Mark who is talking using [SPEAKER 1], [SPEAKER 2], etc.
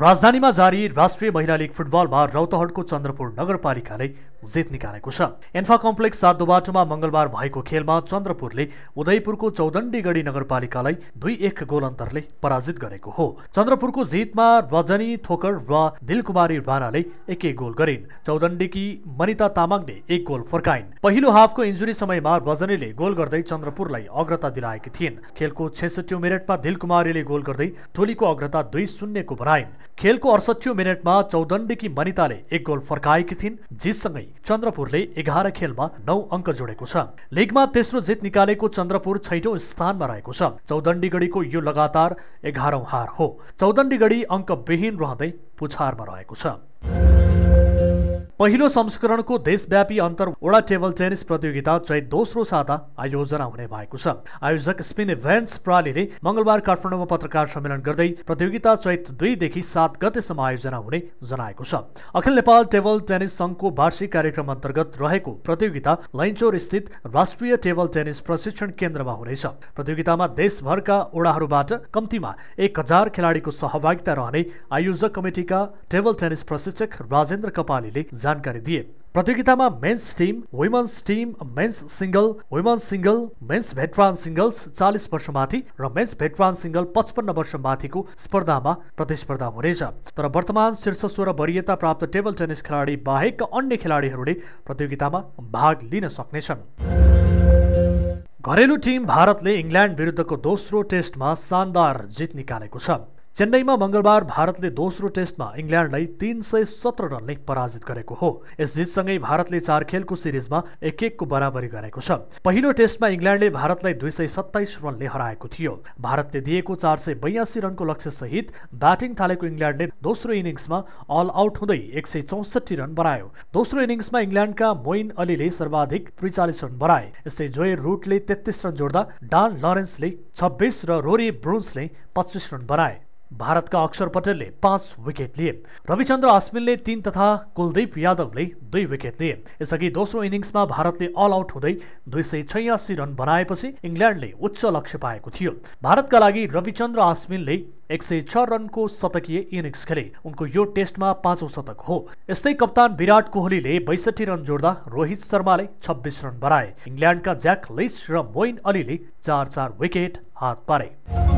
[SPEAKER 1] राजधानीमा जारी राष्ट्रिय महिला लिग फुटबलमा रौतहटको चन्द्रपुर नगरपालिकाले जित निकालेको छ एन्फा कम्प्लेक्स सार्दोबाटोमा मङ्गलबार भएको खेलमा चन्द्रपुरले उदयपुरको चौदण्डीगढी नगरपालिकालाई दुई एक गोल अन्तरले पराजित गरेको हो चन्द्रपुरको जितमा रजनी थोकर र दिलकुमारी राणाले एक एक गोल गरिन् चौदण्डीकी मनिता तामाङले एक गोल फर्काइन् पहिलो हाफको इन्जुरी समयमा रजनीले गोल गर्दै चन्द्रपुरलाई अग्रता दिलाएकी थिइन् खेलको छेसठी मिनटमा दिलकुमारीले गोल गर्दै टोलीको अग्रता दुई शून्यको बनाइन् खेलको अडसठी मिनटमा चौदण्डीकी मनिताले एक गोल फर्काएकी थिइन् जितसँगै चन्द्रपुरले एघार खेलमा नौ अङ्क जोडेको छ लिगमा तेस्रो जित निकालेको चन्द्रपुर छैटौँ स्थानमा रहेको छ चौदण्डीगढीको यो लगातार एघारौं हार हो चौदण्डीगढी अङ्कविहीन रहँदै पुछारमा रहेको छ पहिलो संस्करणको देशव्यापी अन्तर ओडा टेबल टेनिस प्रतियोगिता चैत दोस्रो साता आयोजना हुने भएको छ आयोजक स्पिन भेन्स प्रालीले मङ्गलबार काठमाडौँमा पत्रकार सम्मेलन गर्दै प्रतियोगिता चैत दुईदेखि सात गतेसम्म आयोजना हुने जनाएको छ अखिल नेपाल टेबल टेनिस सङ्घको वार्षिक कार्यक्रम अन्तर्गत रहेको प्रतियोगिता लैन्चोर स्थित राष्ट्रिय टेबल टेनिस प्रशिक्षण केन्द्रमा हुनेछ प्रतियोगितामा देशभरका ओडाहरूबाट कम्तीमा एक हजार खेलाडीको सहभागिता रहने आयोजक कमिटिका टेबल टेनिस प्रशिक्षक राजेन्द्र कपालीले जानकारी दिए प्रतियोगितामा men's team women's team men's single women's single men's veteran singles चालिस वर्षमाथि र मेन्स भेटरान सिङ्गल पचपन्न वर्षमाथिको स्पर्धामा प्रतिस्पर्धा हुनेछ तर वर्तमान शीर्ष स्वर वरियता प्राप्त टेबल टेनिस खेलाडी बाहेक अन्य खेलाडीहरूले प्रतियोगितामा भाग लिन सक्नेछन् घरेलु टिम भारतले इङ्ल्यान्ड विरुद्धको दोस्रो टेस्टमा शानदार जित निकालेको छ चेन्नईमा मङ्गलबार भारतले दोस्रो टेस्टमा इङ्ल्यान्डलाई तीन सय सत्र रनले पराजित गरेको हो यस जितसँगै भारतले चार खेलको सिरिजमा एक एकको बराबरी गरेको छ पहिलो टेस्टमा इङ्ल्यान्डले भारतलाई दुई सय सत्ताइस रनले हराएको थियो भारतले दिएको चार सय बयासी रनको लक्ष्यसहित ब्याटिङ थालेको इङ्ल्यान्डले दोस्रो इनिङ्समा अल आउट हुँदै एक सय चौसठी रन बनायो दोस्रो इनिङ्समा इङ्ल्यान्डका मोइन अलीले सर्वाधिक त्रिचालिस रन बनाए यस्तै जोय रुटले तेत्तिस रन जोड्दा डान लरेन्सले छब्बिस र रोरी ब्रुन्सले पच्चिस रन बनाए भारतका अक्षर पटेलले पाँच विकेट लिए रविचन्द्र अश्विनले तीन तथा कुलदीप यादवले दुई विकेट लिए यसअघि दोस्रो इनिङ्समा भारतले अल आउट हुँदै दुई सय छयासी रन बनाएपछि इङ्ल्यान्डले उच्च लक्ष्य पाएको थियो भारतका लागि रविचन्द्र अश्विनले एक सय छ रनको शतकीय इनिङ्स खेले उनको यो टेस्टमा पाँचौँ शतक हो यस्तै कप्तान विराट कोहलीले बैसठी रन जोड्दा रोहित शर्माले छब्बिस रन बनाए इङ्ल्यान्डका ज्याक लिस र मोइन अलीले चार चार विकेट हात पारे